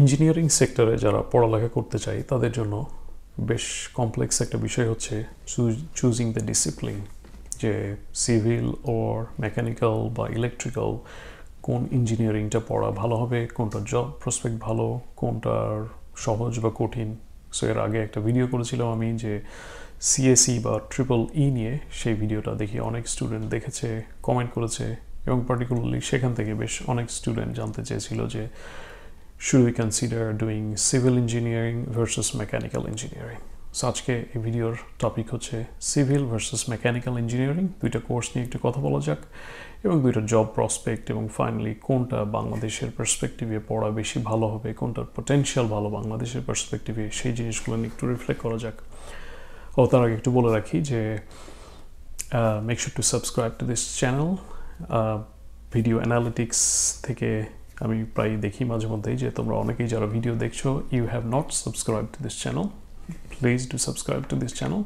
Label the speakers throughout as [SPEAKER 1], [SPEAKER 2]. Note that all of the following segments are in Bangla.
[SPEAKER 1] ইঞ্জিনিয়ারিং সেক্টরে যারা পড়ালেখা করতে চায় তাদের জন্য বেশ কমপ্লেক্স একটা বিষয় হচ্ছে চুজিং দ্য ডিসিপ্লিন যে সিভিল ওর মেকানিক্যাল বা ইলেকট্রিক্যাল কোন ইঞ্জিনিয়ারিংটা পড়া ভালো হবে কোনটা জব প্রসপেক্ট ভালো কোনটার সহজ বা কঠিন সো এর আগে একটা ভিডিও করেছিলাম আমি যে সিএসি e বা ট্রিপল ই e নিয়ে সেই ভিডিওটা দেখি অনেক স্টুডেন্ট দেখেছে কমেন্ট করেছে এবং পার্টিকুলারলি সেখান থেকে বেশ অনেক স্টুডেন্ট জানতে চেয়েছিল যে should we consider doing civil engineering versus mechanical engineering so আজকে এই ভিডিওর টপিক হচ্ছে সিভিল ভার্সেস মেকানিক্যাল ইঞ্জিনিয়ারিং দুইটা কোর্স নিয়ে একটু কথা বলা যাক এবং দুইটা জব প্রসপেক্ট এবং ফাইনালি কোনটা বাংলাদেশের পার্সপেক্টিভে পড়া বেশি ভালো হবে কোনটার পটেনশিয়াল ভালো বাংলাদেশের পার্সপেক্টিভে সেই জিনিসগুলো নিয়ে একটু রিফ্লেক্ট করা যাক ও তার আগে একটু বলে রাখি যে make sure to subscribe to this channel video analytics থেকে আমি প্রায় দেখি মাঝে মধ্যেই যে তোমরা অনেকেই যারা ভিডিও দেখছো you have not subscribe to this channel please to subscribe to this channel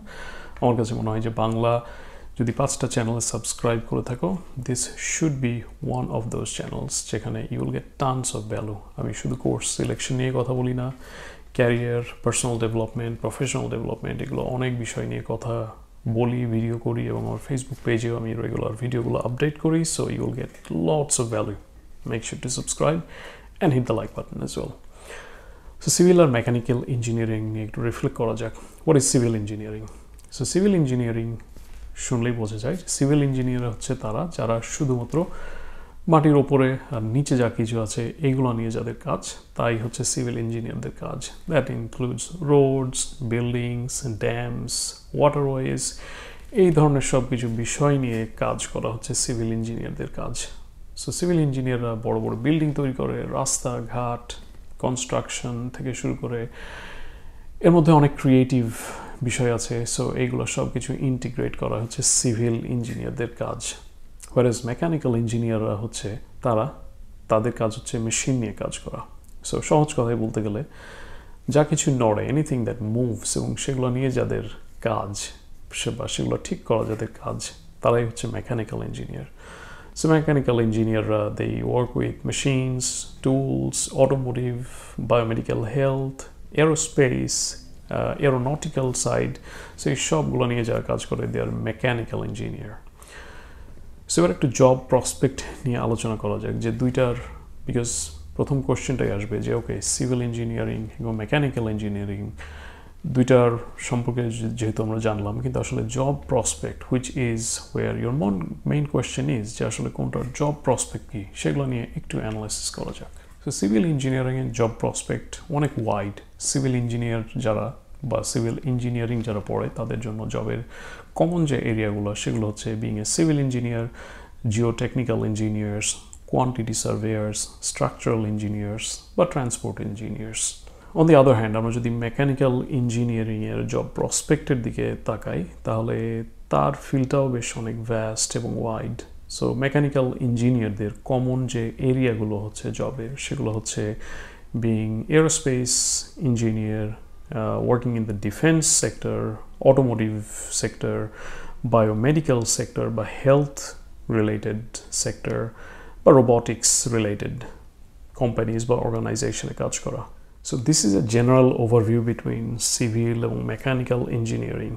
[SPEAKER 1] আমার কাছে মনে হয় যে বাংলা যদি পাঁচটা চ্যানেল সাবস্ক্রাইব করে থাকো this should be one of those channels যেখানে you will get tons of value আমি শুধু কোর্স সিলেকশন নিয়ে কথা বলি না career personal development professional development এগুলো অনেক বিষয় নিয়ে কথা বলি ভিডিও করি এবং আমার ফেসবুক পেজেও আমি রেগুলার ভিডিওগুলো আপডেট করি so you will get lots of value make sure to subscribe and hit the like button as well so civil আর মেকানিক্যাল ইঞ্জিনিয়ারিং নিয়ে একটু রিফ্লেক্ট করা যাক what is civil engineering so civil engineering শুনলেই বোঝা যায় সিভিল ইঞ্জিনিয়ার হচ্ছে তারা যারা শুধুমাত্র মাটির ওপরে আর নিচে যা কিছু আছে এগুলো নিয়ে যাদের কাজ তাই হচ্ছে সিভিল ইঞ্জিনিয়ারদের কাজ that includes roads buildings dams waterways এই ধরনের সব কিছু বিষয় নিয়ে কাজ করা হচ্ছে সিভিল ইঞ্জিনিয়ারদের কাজ সো সিভিল ইঞ্জিনিয়াররা বড় বড় বিল্ডিং তৈরি করে রাস্তাঘাট কনস্ট্রাকশন থেকে শুরু করে এর মধ্যে অনেক ক্রিয়েটিভ বিষয় আছে সো এইগুলো সব কিছু ইন্টিগ্রেট করা হচ্ছে সিভিল ইঞ্জিনিয়ারদের কাজ ইজ মেকানিক্যাল ইঞ্জিনিয়াররা হচ্ছে তারা তাদের কাজ হচ্ছে মেশিন নিয়ে কাজ করা সো সহজ কথায় বলতে গেলে যা কিছু নড়ে এনিথিং দ্যাট মুভস এবং সেগুলো নিয়ে যাদের কাজ সে বা সেগুলো ঠিক করা যাদের কাজ তারাই হচ্ছে mechanical engineer So mechanical engineer, uh, they work with machines, tools, automotive, biomedical health, aerospace, uh, aeronautical side. So এই সবগুলো নিয়ে যারা কাজ করে they are mechanical engineer so এবার একটু জব প্রসপেক্ট নিয়ে আলোচনা jak. Je duitar, because because প্রথম কোশ্চেনটাই আসবে যে ওকে সিভিল ইঞ্জিনিয়ারিং এবং মেকানিক্যাল ইঞ্জিনিয়ারিং দুইটার সম্পর্কে যেহেতু আমরা জানলাম কিন্তু আসলে job prospect which is where your মন মেইন কোয়েশ্চেন ইজ যে আসলে কোনটার জব প্রসপেক্ট কী সেগুলো নিয়ে একটু অ্যানালাইসিস করা যাক তো সিভিল ইঞ্জিনিয়ারিংয়ের জব প্রসপেক্ট অনেক ওয়াইড সিভিল ইঞ্জিনিয়ার যারা বা সিভিল ইঞ্জিনিয়ারিং যারা পড়ে তাদের জন্য জবের কমন যে এরিয়াগুলো সেগুলো হচ্ছে being a civil engineer geotechnical engineers quantity surveyors structural engineers বা transport engineers on the other hand আমরা যদি মেকানিক্যাল ইঞ্জিনিয়ারিংয়ের জব প্রসপেক্টের দিকে তাকাই তাহলে তার ফিল্ডটাও বেশ অনেক ভ্যাস্ট এবং ওয়াইড সো মেকানিক্যাল ইঞ্জিনিয়ারদের কমন যে এরিয়াগুলো হচ্ছে জবে সেগুলো হচ্ছে being aerospace engineer working in the defence sector automotive sector biomedical sector বা হেলথ রিলেটেড সেক্টর বা রোবটিক্স রিলেটেড কোম্পানিজ বা অর্গানাইজেশনে কাজ করা So this is a general overview between civil এবং মেকানিক্যাল ইঞ্জিনিয়ারিং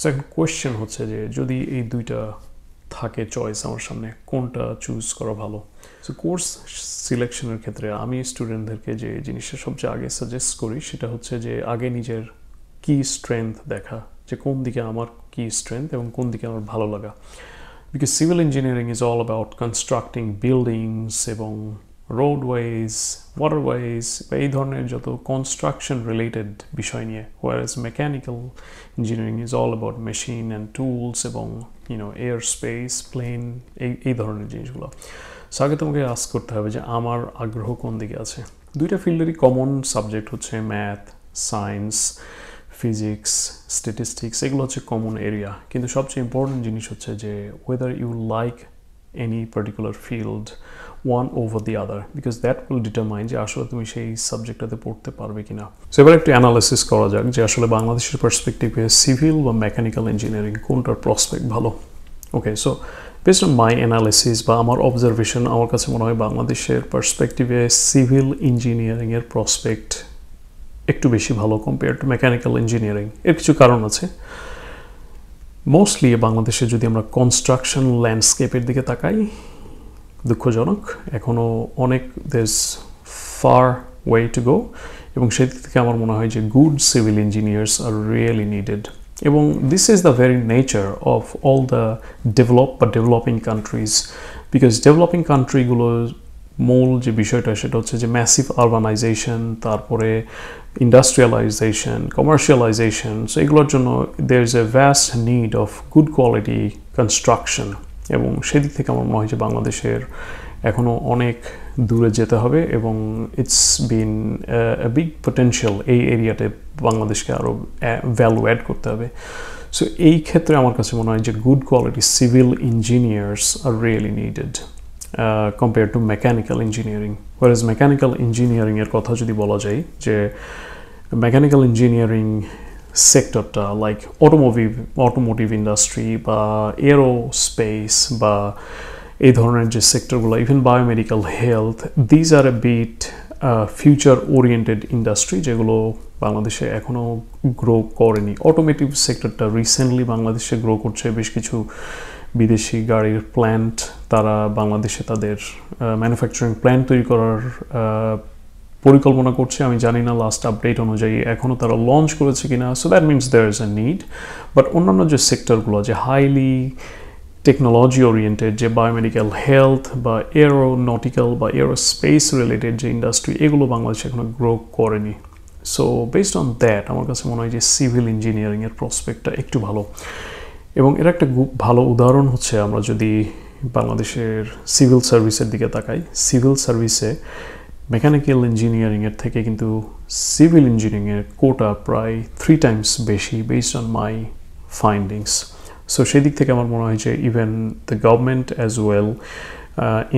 [SPEAKER 1] সো এখন কোয়েশ্চেন হচ্ছে যে যদি এই দুইটা থাকে চয়েস আমার সামনে কোনটা চুজ করা ভালো সো কোর্স সিলেকশনের ক্ষেত্রে আমি স্টুডেন্টদেরকে যে জিনিসটা সবচেয়ে আগে সাজেস্ট করি সেটা হচ্ছে যে আগে নিজের কি স্ট্রেংথ দেখা যে কোন দিকে আমার কি স্ট্রেংথ এবং কোন দিকে আমার ভালো লাগা because civil engineering is all about constructing buildings এবং রোডওয়েজ ওয়াটারওয়েজ বা এই ধরনের যত কনস্ট্রাকশন রিলেটেড বিষয় নিয়ে where is mechanical engineering is all about machine and tools এবং ইউনো এয়ার স্পেস প্লেন এই এই ধরনের জিনিসগুলো সো আগে তোমাকে আস করতে হবে যে আমার আগ্রহ কোন দিকে আছে দুইটা ফিল্ডেরই কমন সাবজেক্ট হচ্ছে ম্যাথ সায়েন্স ফিজিক্স স্ট্যাটিস্টিক্স এগুলো হচ্ছে কমন এরিয়া কিন্তু সবচেয়ে ইম্পর্টেন্ট জিনিস হচ্ছে যে whether you like any particular field one over the other because that will determine যে আসলে তুমি সেই সাবজেক্টটাতে পড়তে পারবে কিনা সো এবার একটু অ্যানালিসিস করা যাক যে আসলে বাংলাদেশের পার্সপেক্টিভে সিভিল বা মেকানিক্যাল ইঞ্জিনিয়ারিং কোনটার প্রসপেক্ট ভালো okay so based on my analysis বা আমার অবজারভেশন আমার কাছে মনে হয় বাংলাদেশের পার্সপেক্টিভে সিভিল ইঞ্জিনিয়ারিংয়ের প্রসপেক্ট একটু বেশি ভালো কম্পেয়ার টু মেকানিক্যাল ইঞ্জিনিয়ারিং এর কিছু কারণ আছে মোস্টলি বাংলাদেশে যদি আমরা কনস্ট্রাকশন ল্যান্ডস্কেপের দিকে তাকাই দুঃখজনক এখনও অনেক দেশ ফার ওয়ে টু গো এবং সেদিক থেকে আমার মনে হয় যে good civil engineers are really needed এবং this is the very nature of all the develop বা ডেভেলপিং কান্ট্রিজ বিকজ ডেভেলপিং কান্ট্রিগুলো মূল যে বিষয়টা সেটা হচ্ছে যে ম্যাসিভ আরবানাইজেশন তারপরে ইন্ডাস্ট্রিয়ালাইজেশন কমার্শিয়ালাইজেশন সো এগুলোর জন্য there is a vast need of good quality construction এবং সেদিক থেকে আমার মনে হয় যে বাংলাদেশের এখনও অনেক দূরে যেতে হবে এবং ইটস বিন বিগ পটেনশিয়াল এই এরিয়াতে বাংলাদেশকে আরও ভ্যালু অ্যাড করতে হবে সো এই ক্ষেত্রে আমার কাছে মনে হয় যে good quality civil engineers are really needed compare to mechanical engineering is mechanical ইঞ্জিনিয়ারিংয়ের কথা যদি বলা যায় যে মেকানিক্যাল ইঞ্জিনিয়ারিং সেক্টরটা লাইক অটোমোটিভ অটোমোটিভ ইন্ডাস্ট্রি বা এরো স্পেস বা এই ধরনের যে সেক্টরগুলো even biomedical health these are a bit future oriented industry যেগুলো বাংলাদেশে এখনও গ্রো করেনি অটোমেটিভ সেক্টরটা রিসেন্টলি বাংলাদেশে গ্রো করছে বেশ কিছু বিদেশি গাড়ির প্ল্যান্ট তারা বাংলাদেশে তাদের ম্যানুফ্যাকচারিং প্ল্যান্ট তৈরি করার পরিকল্পনা করছে আমি জানি না লাস্ট আপডেট অনুযায়ী এখনও তারা লঞ্চ করেছে কি না so that means there is a need but অন্যান্য যে সেক্টরগুলো যে হাইলি টেকনোলজি ওরিয়েন্টেড যে বায়োমেডিক্যাল হেলথ বা এরোনটিক্যাল বা এরোস্পেস রিলেটেড যে ইন্ডাস্ট্রি এগুলো বাংলাদেশে এখনও গ্রো করেনি সো বেসড অন দ্যাট আমার কাছে মনে হয় যে সিভিল ইঞ্জিনিয়ারিংয়ের প্রসপেক্টটা একটু ভালো এবং এর একটা ভালো উদাহরণ হচ্ছে আমরা যদি বাংলাদেশের সিভিল সার্ভিসের দিকে তাকাই সিভিল সার্ভিসে মেকানিক্যাল ইঞ্জিনিয়ারিংয়ের থেকে কিন্তু সিভিল ইঞ্জিনিয়ারিংয়ের কোটা প্রায় থ্রি টাইমস বেশি based on my findings so সেই দিক থেকে আমার মনে হয় যে even the government as well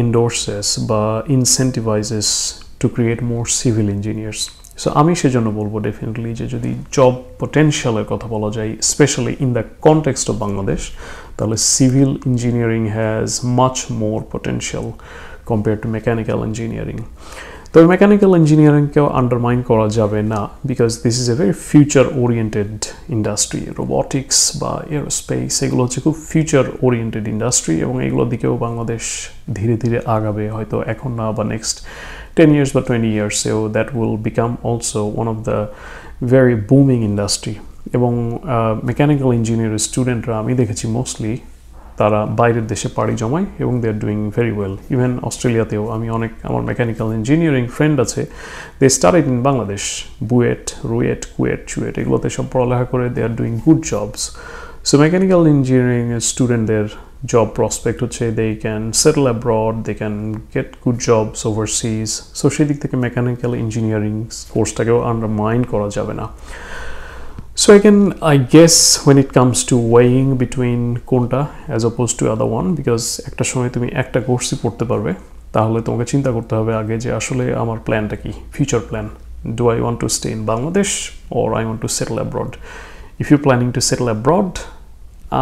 [SPEAKER 1] endorses বা incentivises to create more civil engineers so আমি সেজন্য বলবো ডেফিনেটলি যে যদি জব পোটেনশিয়ালের কথা বলা যায় specially in the context of Bangladesh তাহলে civil engineering has much more potential compare to mechanical engineering তবে মেকানিক্যাল ইঞ্জিনিয়ারিংকেও আন্ডারমাইন করা যাবে না because this is a very future oriented industry robotics বা এরোস্পেস এগুলো হচ্ছে খুব ফিউচার ওরিয়েন্টেড ইন্ডাস্ট্রি এবং এগুলোর দিকেও বাংলাদেশ ধীরে ধীরে আগাবে হয়তো এখন না বা next 10 years or 20 years so that will become also one of the very booming industry এবং মেকানিক্যাল ইঞ্জিনিয়ার স্টুডেন্টরা আমি দেখেছি মোস্টলি তারা বাইরের দেশে পাড়ি জমায় এবং they are doing very well even অস্ট্রেলিয়াতেও আমি অনেক আমার মেকানিক্যাল ইঞ্জিনিয়ারিং ফ্রেন্ড আছে they start in Bangladesh BUET RUET KUET CUET এগুলোতে সব পড়ালেখা করে they are doing good jobs so mechanical engineering স্টুডেন্টদের job prospect হচ্ছে they can settle abroad they can get good jobs overseas so সেদিক থেকে মেকানিক্যাল ইঞ্জিনিয়ারিং কোর্সটাকেও আন্ডারমাইন করা যাবে না So again, I guess when it comes to weighing between কোনটা as opposed to other one because একটা সময় তুমি একটা কোর্সই পড়তে পারবে তাহলে তোমাকে চিন্তা করতে হবে আগে যে আসলে আমার প্ল্যানটা কি future plan do I want to stay in Bangladesh or I want to settle abroad? If you're planning to settle abroad,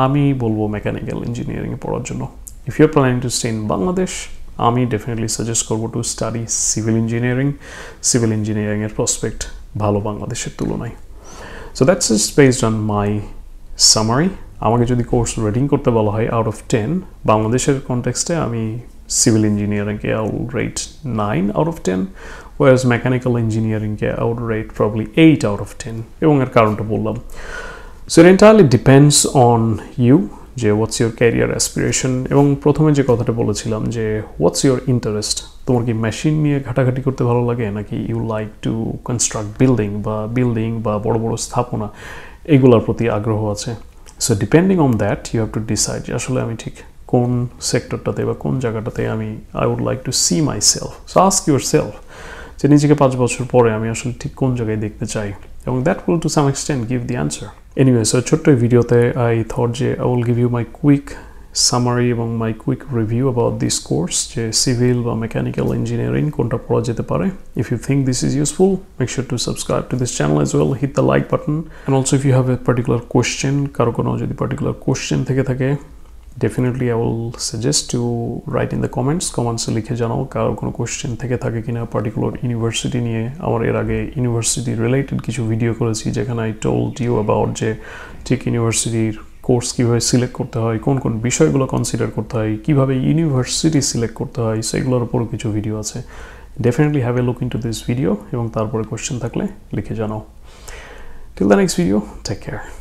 [SPEAKER 1] আমি বলবো মেকানিক্যাল ইঞ্জিনিয়ারিংয়ে পড়ার জন্য if you are planning to stay in Bangladesh আমি ডেফিনেটলি সাজেস্ট করবো to study civil engineering civil ইঞ্জিনিয়ারিংয়ের প্রসপেক্ট ভালো বাংলাদেশের তুলনায় so that's is based on my summary আমাকে যদি কোর্স রেটিং করতে বলা হয় আউট অফ টেন বাংলাদেশের কন্টেক্সটে আমি সিভিল ইঞ্জিনিয়ারিংকে out rate nine out of ten whereas mechanical ইঞ্জিনিয়ারিংকে out rate probably eight out of ten এবং এর কারণটা বললাম সো এটা এন্টারলি ডিপেন্ডস অন ইউ যে হোয়াটস ইউর ক্যারিয়ার অ্যাসপিরেশন এবং প্রথমে যে কথাটা বলেছিলাম যে হোয়াটস ইউর ইন্টারেস্ট তোমার কি মেশিন নিয়ে ঘাটাঘাটি করতে ভালো লাগে নাকি you like to construct building বা বিল্ডিং বা বড় বড় স্থাপনা এগুলোর প্রতি আগ্রহ আছে so depending on that you have to decide আসলে আমি ঠিক কোন সেক্টরটাতে বা কোন জায়গাটাতে আমি I would like to see myself so ask yourself যে নিজেকে পাঁচ বছর পরে আমি আসলে ঠিক কোন জায়গায় দেখতে চাই এবং that will to some extent give the answer anyway so chotto video te i thought je i will give you my quick summary ebong my quick review about this course je civil ba mechanical engineering kon ta if you think this is useful make sure to subscribe to this channel as well hit the like button and also if you have a particular question karo kono jodi particular question theke thake definitely I will suggest to write in the comments কমেন্টসে লিখে জানাও কারো কোনো কোয়েশ্চেন থেকে থাকে কিনা পার্টিকুলার ইউনিভার্সিটি নিয়ে আমার এর আগে ইউনিভার্সিটি রিলেটেড কিছু ভিডিও করেছি যেখানে আই টোল্ড ইউ অ্যাবাউট যে ঠিক ইউনিভার্সিটির কোর্স কীভাবে সিলেক্ট করতে হয় কোন কোন বিষয়গুলো কনসিডার করতে হয় কীভাবে ইউনিভার্সিটি সিলেক্ট করতে হয় সেগুলোর উপরও কিছু ভিডিও আছে definitely have a look into this video এবং তারপরে কোয়েশ্চেন থাকলে লিখে জানাও till the next video take care